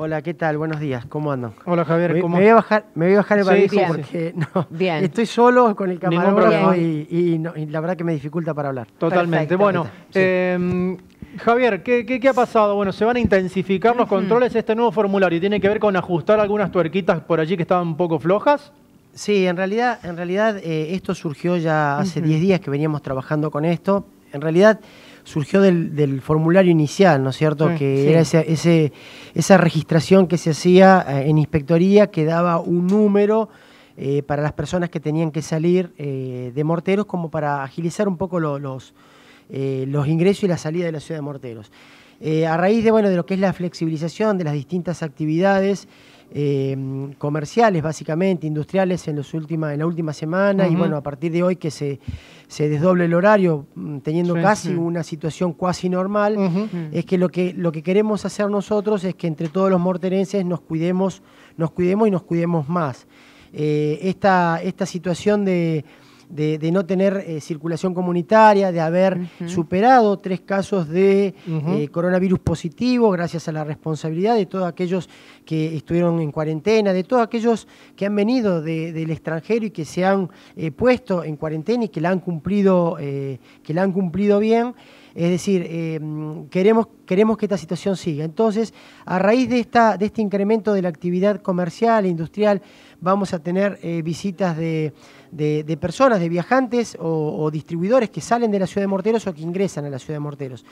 Hola, ¿qué tal? Buenos días, ¿cómo andan? Hola Javier, ¿cómo? Me voy a bajar, me voy a bajar el porque no, bien. estoy solo con el camarógrafo y, la verdad que me dificulta para hablar. Totalmente, bueno. Em, Javier, ¿qué, ha pasado? Bueno, se van a intensificar los controles de este nuevo formulario. ¿Tiene que ver con ajustar algunas tuerquitas por allí que estaban un poco flojas? Sí, en realidad, en realidad eh, esto surgió ya hace 10 días que veníamos trabajando con esto. En realidad surgió del, formulario inicial, ¿no es cierto? Mm, que era ese, esa registración que se hacía eh, en inspectoría que daba un número eh, para las personas que tenían que salir eh, de Morteros como para agilizar un poco los, los ingresos y la salida de la ciudad de Morteros. a raíz de, bueno, de lo que es la flexibilización de las distintas actividades, Em, comerciales, básicamente, industriales en, los en la última semana. Y bueno, a partir de hoy que se, se desdoble el horario, mm, teniendo casi una situación cuasi normal, es que lo, que lo que queremos hacer nosotros es que entre todos los morterenses nos cuidemos, nos cuidemos y nos cuidemos más. Eh, esta, esta situación de de, no tener eh, circulación comunitaria, de haber superado tres casos de eh, coronavirus positivo gracias a la responsabilidad de todos aquellos que estuvieron en cuarentena, de todos aquellos que han venido del extranjero y que se han eh, puesto en cuarentena y que la han cumplido, que la han cumplido bien. Es decir, queremos, queremos que esta situación siga. Entonces, a raíz de, esta, de este incremento de la actividad comercial e industrial, vamos a tener visitas de, de, personas, de viajantes o, distribuidores que salen de la ciudad de Morteros o que ingresan a la ciudad de Morteros.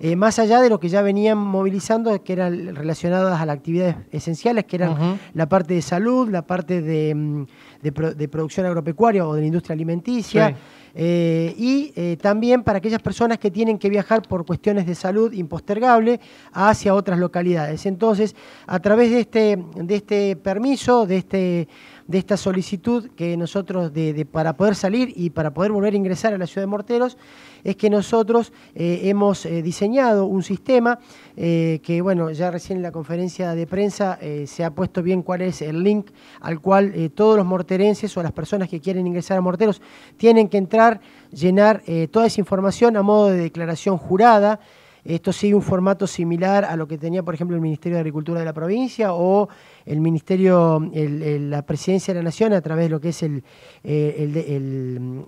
Eh, más allá de lo que ya venían movilizando, que eran relacionadas a las actividades esenciales, que eran la parte de salud, la parte mm, de, producción agropecuaria o de la industria alimenticia. Eh, y eh, también para aquellas personas que tienen que viajar por cuestiones de salud impostergable hacia otras localidades. Entonces, a través de este, de este permiso, de este de esta solicitud que nosotros, para poder salir y para poder volver a ingresar a la ciudad de Morteros, es que nosotros eh, hemos eh, diseñado un sistema eh, que, bueno, ya recién en la conferencia de prensa se ha puesto bien cuál es el link al cual todos los morterenses o las personas que quieren ingresar a Morteros tienen que entrar, llenar toda esa información a modo de declaración jurada. ¿Esto sigue un formato similar a lo que tenía, por ejemplo, el Ministerio de Agricultura de la provincia o el Ministerio, la Presidencia de la Nación a través de lo que es el, eh,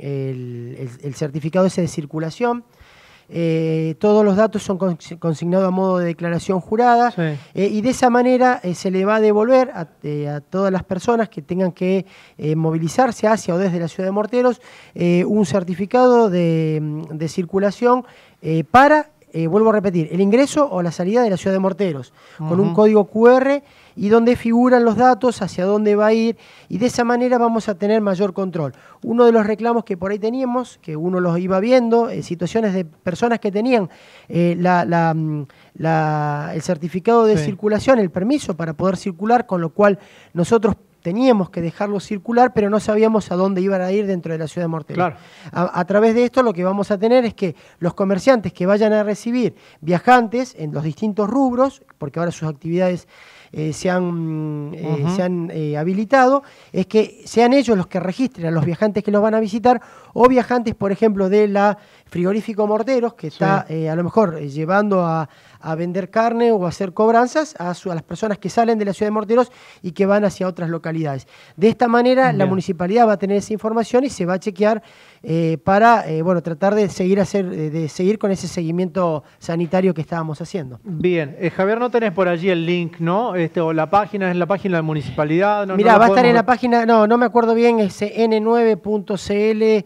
el certificado ese de circulación? Eh, todos los datos son consignados a modo de declaración jurada eh, y de esa manera se le va a devolver a, todas las personas que tengan que movilizarse hacia o desde la ciudad de Morteros un certificado de, de circulación para eh, vuelvo a repetir, el ingreso o la salida de la ciudad de Morteros, con un código QR y donde figuran los datos, hacia dónde va a ir, y de esa manera vamos a tener mayor control. Uno de los reclamos que por ahí teníamos, que uno los iba viendo, eh, situaciones de personas que tenían eh, mm, el certificado de circulación, el permiso para poder circular, con lo cual nosotros teníamos que dejarlo circular, pero no sabíamos a dónde iban a ir dentro de la ciudad de Mortel. A, través de esto lo que vamos a tener es que los comerciantes que vayan a recibir viajantes en los distintos rubros, porque ahora sus actividades eh, se han, eh, se han eh, habilitado, es que sean ellos los que registren a los viajantes que los van a visitar o viajantes, por ejemplo, de la frigorífico Morteros, que está eh, a lo mejor eh, llevando a, vender carne o a hacer cobranzas a, las personas que salen de la ciudad de Morteros y que van hacia otras localidades. De esta manera, la municipalidad va a tener esa información y se va a chequear eh, para bueno, tratar de seguir, hacer, de seguir con ese seguimiento sanitario que estábamos haciendo. Bien, Javier, no tenés por allí el link, ¿no? Este, o la página, es la página de la municipalidad. Mira va a estar en la página, no, no me acuerdo bien, es n9.cl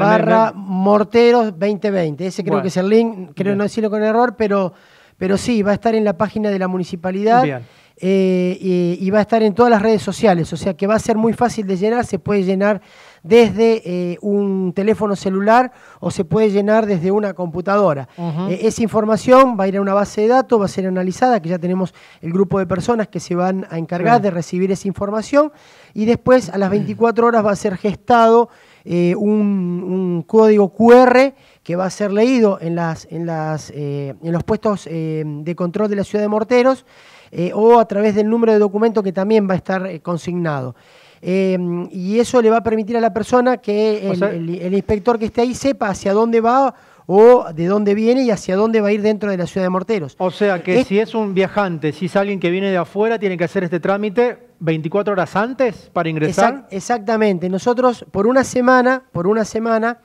barra morteros 2020. Ese creo que es el link, creo no decirlo con error, pero, pero sí, va a estar en la página de la municipalidad. Eh, y, va a estar en todas las redes sociales, o sea que va a ser muy fácil de llenar, se puede llenar desde eh, un teléfono celular o se puede llenar desde una computadora. Eh, esa información va a ir a una base de datos, va a ser analizada, que ya tenemos el grupo de personas que se van a encargar de recibir esa información y después a las 24 horas va a ser gestado un código QR que va a ser leído en, las, en, las, eh, en los puestos eh, de control de la ciudad de Morteros eh, o a través del número de documento que también va a estar consignado. y eso le va a permitir a la persona que el, inspector que esté ahí sepa hacia dónde va o de dónde viene y hacia dónde va a ir dentro de la ciudad de Morteros. O sea que si es un viajante, si es alguien que viene de afuera, tiene que hacer este trámite 24 horas antes para ingresar. exactamente. Nosotros por una semana, por una semana,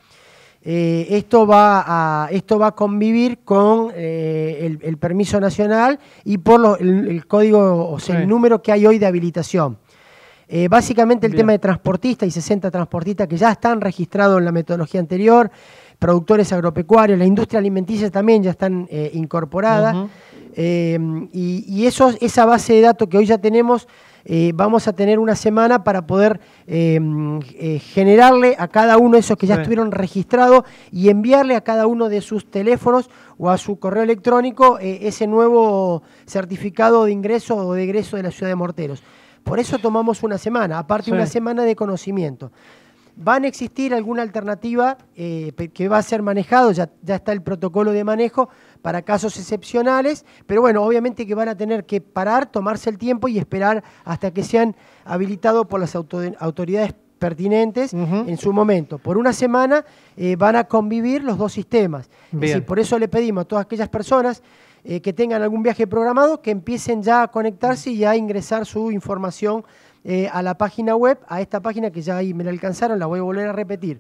eh, esto, va a, esto va a convivir con eh, el, permiso nacional y por el, código, o sea, el número que hay hoy de habilitación. Eh, básicamente el tema de transportistas y 60 transportistas que ya están registrados en la metodología anterior, productores agropecuarios, la industria alimenticia también ya están incorporadas. y, esa base de datos que hoy ya tenemos eh, vamos a tener una semana para poder eh, eh, generarle a cada uno de esos que ya estuvieron registrados y enviarle a cada uno de sus teléfonos o a su correo electrónico ese nuevo certificado de ingreso o de egreso de la ciudad de Morteros. Por eso tomamos una semana, aparte una semana de conocimiento. ¿Van a existir alguna alternativa que va a ser manejado? Ya, ya, está el protocolo de manejo, para casos excepcionales, pero bueno, obviamente que van a tener que parar, tomarse el tiempo y esperar hasta que sean habilitados por las autoridades pertinentes en su momento. Por una semana eh, van a convivir los dos sistemas. por eso le pedimos a todas aquellas personas eh, que tengan algún viaje programado que empiecen ya a conectarse y a ingresar su información eh, a la página web, a esta página que ya ahí me la alcanzaron, la voy a volver a repetir.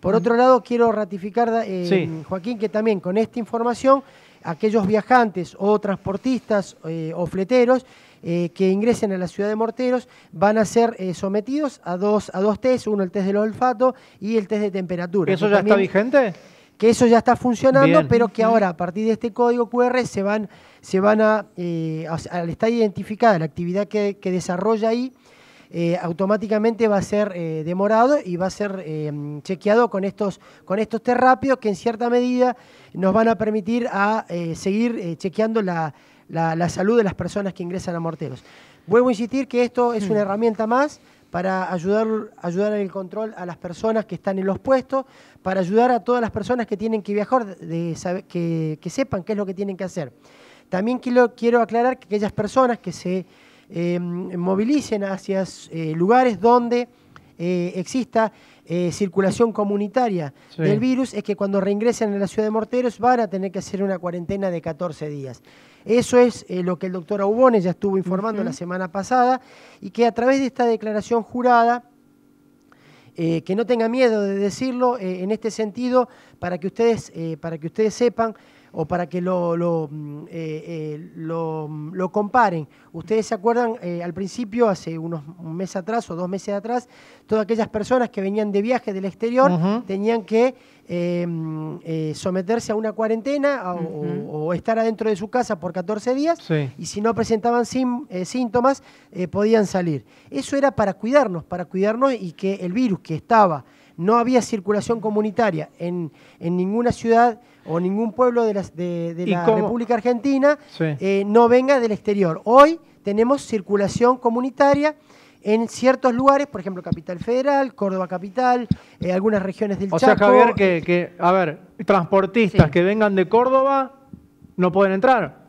Por otro lado, quiero ratificar, eh, Joaquín, que también con esta información, aquellos viajantes o transportistas eh, o fleteros eh, que ingresen a la ciudad de Morteros van a ser sometidos a dos, a dos test, uno el test del olfato y el test de temperatura. ¿Eso ya está vigente? Que eso ya está funcionando, pero que ahora a partir de este código QR se van, se van a, está identificada la actividad que desarrolla ahí, eh, automáticamente va a ser eh, demorado y va a ser eh, chequeado con estos, con estos test que en cierta medida nos van a permitir a seguir chequeando la, salud de las personas que ingresan a morteros. Vuelvo a insistir que esto es una herramienta más para ayudar, ayudar en el control a las personas que están en los puestos, para ayudar a todas las personas que tienen que viajar, de que, que sepan qué es lo que tienen que hacer. También quiero, quiero aclarar que aquellas personas que se Em, movilicen hacia eh, lugares donde eh, exista eh, circulación comunitaria del virus, es que cuando reingresen a la ciudad de Morteros van a tener que hacer una cuarentena de 14 días. Eso es lo que el doctor Aubones ya estuvo informando la semana pasada y que a través de esta declaración jurada que no tenga miedo de decirlo en este sentido para que ustedes para que ustedes sepan o para que lo, lo, mm, eh, eh, mm, comparen. Ustedes se acuerdan eh, al principio, hace unos un mes atrás o dos meses atrás, todas aquellas personas que venían de viaje del exterior tenían que mm, someterse a una cuarentena o, estar adentro de su casa por 14 días y si no presentaban síntomas podían salir. Eso era para cuidarnos, para cuidarnos y que el virus que estaba no había circulación comunitaria en, en ninguna ciudad o ningún pueblo de la, República Argentina eh, no venga del exterior. Hoy tenemos circulación comunitaria en ciertos lugares, por ejemplo, Capital Federal, Córdoba Capital, eh, algunas regiones del Chaco. O sea, Javier, que, a ver, transportistas que vengan de Córdoba no pueden entrar.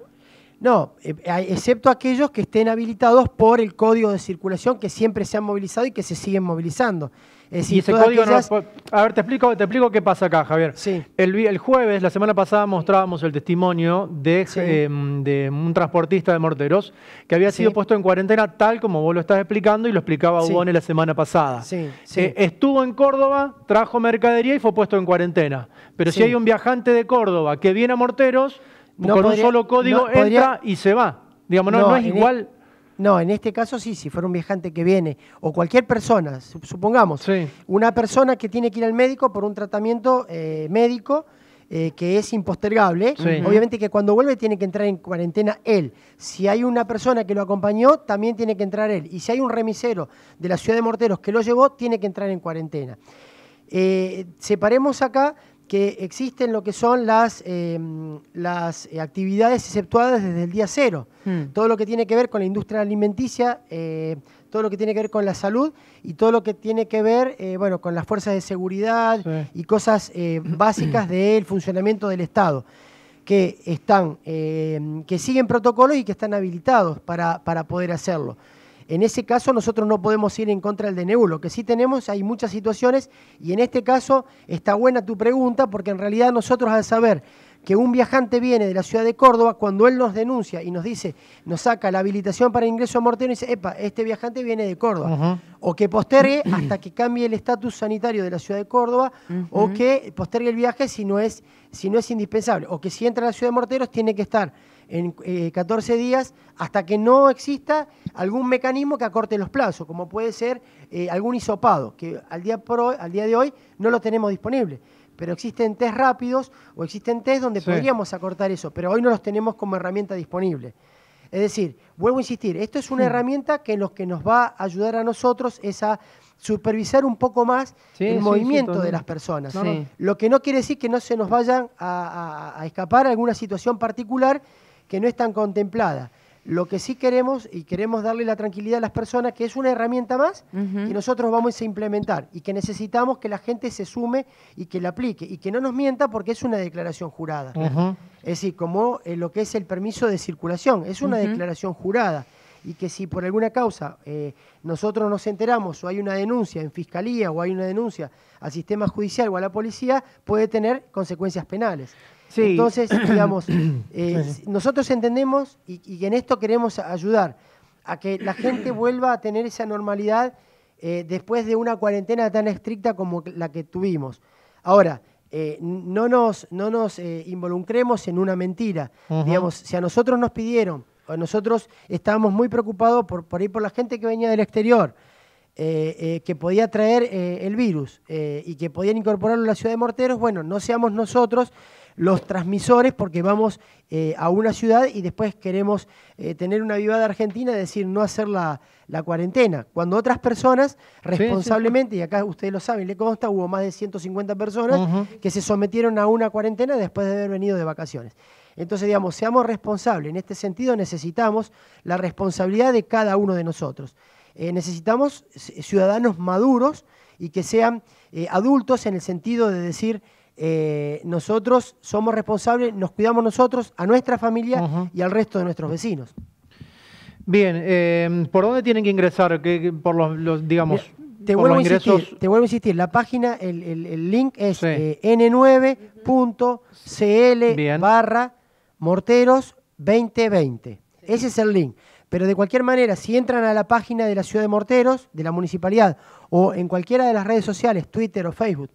No, eh, excepto aquellos que estén habilitados por el código de circulación que siempre se han movilizado y que se siguen movilizando. y A ver, te explico, te explico qué pasa acá, Javier. Sí. El, jueves, la semana pasada, mostrábamos el testimonio de, eh, un transportista de morteros que había sido puesto en cuarentena, tal como vos lo estás explicando y lo explicaba Ubone la semana pasada. Eh, estuvo en Córdoba, trajo mercadería y fue puesto en cuarentena. Pero si hay un viajante de Córdoba que viene a morteros no con un solo código entra y se va. Digamos, no, es e- igual. no, en este caso sí, si fuera un viajante que viene, o cualquier persona, supongamos, una persona que tiene que ir al médico por un tratamiento eh, médico, eh, que es impostergable. Obviamente que cuando vuelve tiene que entrar en cuarentena él. Si hay una persona que lo acompañó, también tiene que entrar él. Y si hay un remisero de la ciudad de Morteros que lo llevó, tiene que entrar en cuarentena. Eh, separemos acá que existen lo que son las, eh, las eh, actividades exceptuadas desde el día cero. Hmm. Todo lo que tiene que ver con la industria alimenticia, eh, todo lo que tiene que ver con la salud y todo lo que tiene que ver bueno, con las fuerzas de seguridad y cosas básicas del funcionamiento del Estado, que, están, que siguen protocolos y que están habilitados para poder hacerlo. En ese caso nosotros no podemos ir en contra del DNU. Lo que sí tenemos, hay muchas situaciones y en este caso está buena tu pregunta porque en realidad nosotros al saber que un viajante viene de la ciudad de Córdoba, cuando él nos denuncia y nos dice, nos saca la habilitación para ingreso a morteros, y dice, epa, este viajante viene de Córdoba. O que postergue hasta que cambie el estatus sanitario de la ciudad de Córdoba, o que postergue el viaje si no, es, si no es indispensable. O que si entra a la ciudad de Morteros tiene que estar en 14 eh, días hasta que no exista algún mecanismo que acorte los plazos, como puede ser eh, algún hisopado, que al día, al día de hoy no lo tenemos disponible pero existen test rápidos o existen test donde podríamos acortar eso, pero hoy no los tenemos como herramienta disponible. Es decir, vuelvo a insistir, esto es una herramienta que lo que nos va a ayudar a nosotros es a supervisar un poco más el movimiento de las personas. Lo que no quiere decir que no se nos vayan a, escapar a escapar alguna situación particular que no es tan contemplada. Lo que sí queremos y queremos darle la tranquilidad a las personas que es una herramienta más y que nosotros vamos a implementar y que necesitamos que la gente se sume y que la aplique y que no nos mienta porque es una declaración jurada. Es decir, como eh, lo que es el permiso de circulación, es una declaración jurada y que si por alguna causa eh, nosotros nos enteramos o hay una denuncia en fiscalía o hay una denuncia al sistema judicial o a la policía, puede tener consecuencias penales. Entonces, digamos, eh, nosotros entendemos y, en esto queremos ayudar a que la gente vuelva a tener esa normalidad eh, después de una cuarentena tan estricta como la que tuvimos. Ahora, eh, no nos, no nos involucremos en una mentira. Digamos, si a nosotros nos pidieron, o nosotros estábamos muy preocupados por, por ir por la gente que venía del exterior, que podía traer el virus y que podían incorporarlo a la ciudad de Morteros, bueno, no seamos nosotros los transmisores porque vamos eh, a una ciudad y después queremos eh, tener una vivada argentina, es decir, no hacer la, cuarentena. Cuando otras personas responsablemente, y acá ustedes lo saben, le consta, hubo más de 150 personas que se sometieron a una cuarentena después de haber venido de vacaciones. Entonces, digamos, seamos responsables. En este sentido necesitamos la responsabilidad de cada uno de nosotros. Eh, necesitamos ciudadanos maduros y que sean adultos en el sentido de decir, eh, nosotros somos responsables, nos cuidamos nosotros, a nuestra familia y al resto de nuestros vecinos. Bien, eh, ¿por dónde tienen que ingresar? por los, digamos, te vuelvo a insistir, la página, el, link es eh, n9.cl barra morteros 2020. Ese es el link. Pero de cualquier manera, si entran a la página de la ciudad de Morteros, de la municipalidad, o en cualquiera de las redes sociales, Twitter o Facebook,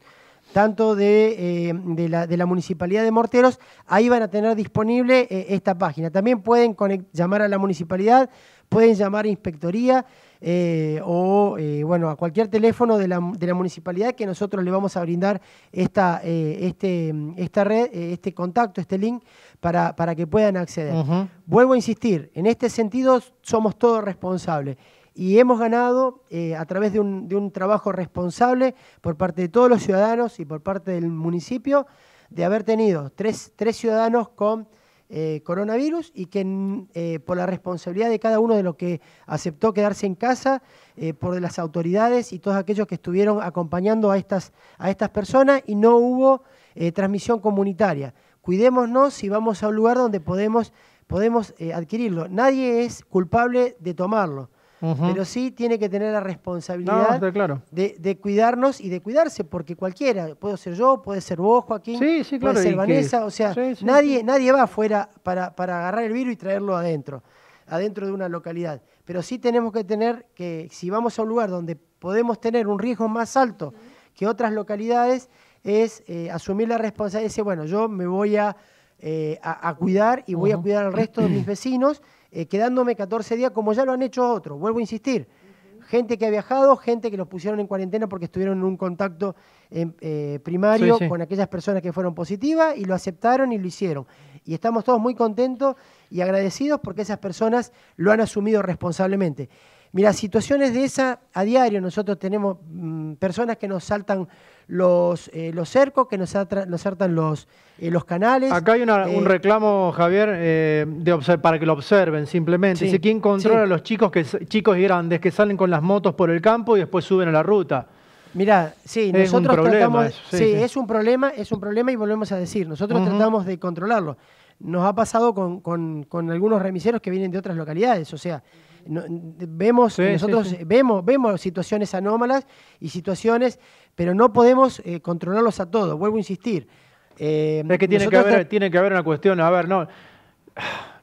tanto eh, de, la, Municipalidad de Morteros, ahí van a tener disponible eh, esta página. También pueden llamar a la Municipalidad, pueden llamar a Inspectoría eh, o bueno, a cualquier teléfono de la, Municipalidad que nosotros le vamos a brindar esta, este, esta red, este contacto, este link, para, para que puedan acceder. Vuelvo a insistir, en este sentido somos todos responsables y hemos ganado eh, a través de un, trabajo responsable por parte de todos los ciudadanos y por parte del municipio de haber tenido tres, tres ciudadanos con eh, coronavirus y que mm, eh, por la responsabilidad de cada uno de los que aceptó quedarse en casa, por las autoridades y todos aquellos que estuvieron acompañando a estas, a estas personas y no hubo transmisión comunitaria. Cuidémonos si vamos a un lugar donde podemos, podemos adquirirlo. Nadie es culpable de tomarlo pero sí tiene que tener la responsabilidad de, cuidarnos y de cuidarse, porque cualquiera, puedo ser yo, puede ser vos, Joaquín, puede ser Vanessa, o sea, nadie, va afuera para, agarrar el virus y traerlo adentro, adentro de una localidad. Pero sí tenemos que tener que, si vamos a un lugar donde podemos tener un riesgo más alto que otras localidades, es eh, asumir la responsabilidad y decir, bueno, yo me voy a, eh, cuidar y voy a cuidar al resto de mis vecinos eh, quedándome 14 días como ya lo han hecho otros, vuelvo a insistir. Gente que ha viajado, gente que los pusieron en cuarentena porque estuvieron en un contacto em, eh, primario con aquellas personas que fueron positivas y lo aceptaron y lo hicieron. Y estamos todos muy contentos y agradecidos porque esas personas lo han asumido responsablemente. Mira, situaciones de esa a diario. Nosotros tenemos mm, personas que nos saltan los, eh, los cercos, que nos, saltan los, eh, los canales. Acá hay un eh, reclamo, Javier, para que lo observen simplemente. Dice, ¿quién controla a los chicos, que, chicos y grandes que salen con las motos por el campo y después suben a la ruta? Mira, sí, es nosotros un tratamos. sí, es un problema, es un problema y volvemos a decir, nosotros tratamos de controlarlo. Nos ha pasado con, con, con algunos remiseros que vienen de otras localidades, o sea, vemos, nosotros Vemos, vemos situaciones anómalas y situaciones, pero no podemos eh, controlarlos a todos, vuelvo a insistir. Eh, es que tiene, que haber, tiene que haber una cuestión, a ver, no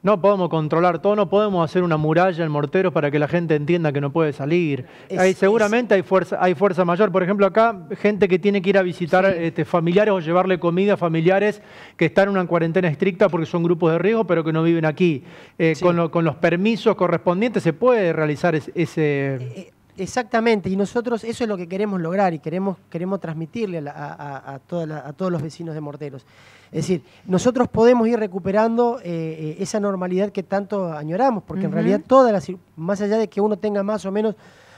no podemos controlar todo, no podemos hacer una muralla en morteros para que la gente entienda que no puede salir. hay, seguramente hay, fuerza, hay fuerza mayor. Por ejemplo, acá gente que tiene que ir a visitar este, familiares o llevarle comida a familiares que están en una cuarentena estricta porque son grupos de riesgo, pero que no viven aquí. Eh, con, los permisos correspondientes se puede realizar ese... Eh, eh, Exactamente, y nosotros eso es lo que queremos lograr y queremos, queremos transmitirle a, a, todos los vecinos de Morteros. Es decir, nosotros podemos ir recuperando eh, eh, esa normalidad que tanto añoramos, porque en realidad todas más allá de que uno tenga más o menos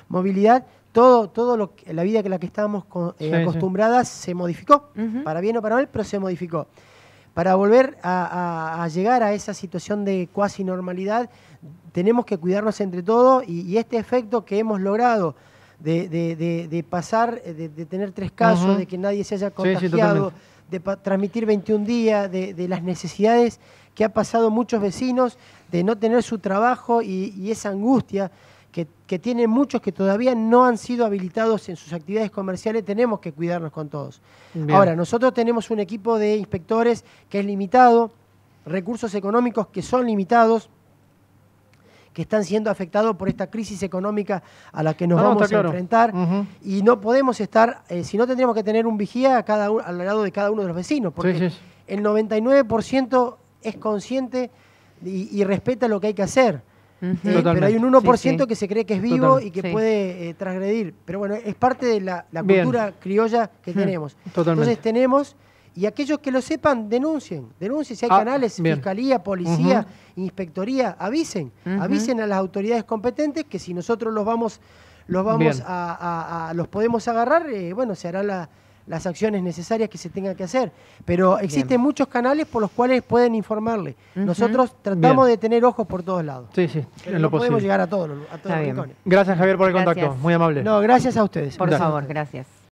movilidad, todo, todo lo, la vida que la que estábamos eh, acostumbradas se modificó, para bien o para mal, pero se modificó para volver a, llegar a esa situación de cuasi normalidad, tenemos que cuidarnos entre todos y, este efecto que hemos logrado de, pasar, de, tener tres casos, de que nadie se haya contagiado, de transmitir 21 días, de, las necesidades que ha pasado muchos vecinos, de no tener su trabajo y esa angustia que, tienen muchos que todavía no han sido habilitados en sus actividades comerciales, tenemos que cuidarnos con todos. Ahora, nosotros tenemos un equipo de inspectores que es limitado, recursos económicos que son limitados, que están siendo afectados por esta crisis económica a la que nos vamos a enfrentar. Y no podemos estar, eh, si no tendríamos que tener un vigía a cada, al lado de cada uno de los vecinos, porque el 99% es consciente y, respeta lo que hay que hacer pero hay un 1% que se cree que es vivo y que puede eh, transgredir. Pero bueno, es parte de la, cultura criolla que tenemos. Entonces tenemos, y aquellos que lo sepan, denuncien. Denuncien si hay ah, canales, fiscalía, policía, inspectoría, avisen. Avisen a las autoridades competentes que si nosotros los vamos los vamos a, los podemos agarrar, eh, bueno, se hará la, las acciones necesarias que se tengan que hacer. Pero existen muchos canales por los cuales pueden informarle. Nosotros tratamos de tener ojos por todos lados. Sí, sí, lo podemos llegar a todos, los rincones. Gracias, Javier, por el contacto. Muy amable. No, gracias a ustedes. Por favor, gracias.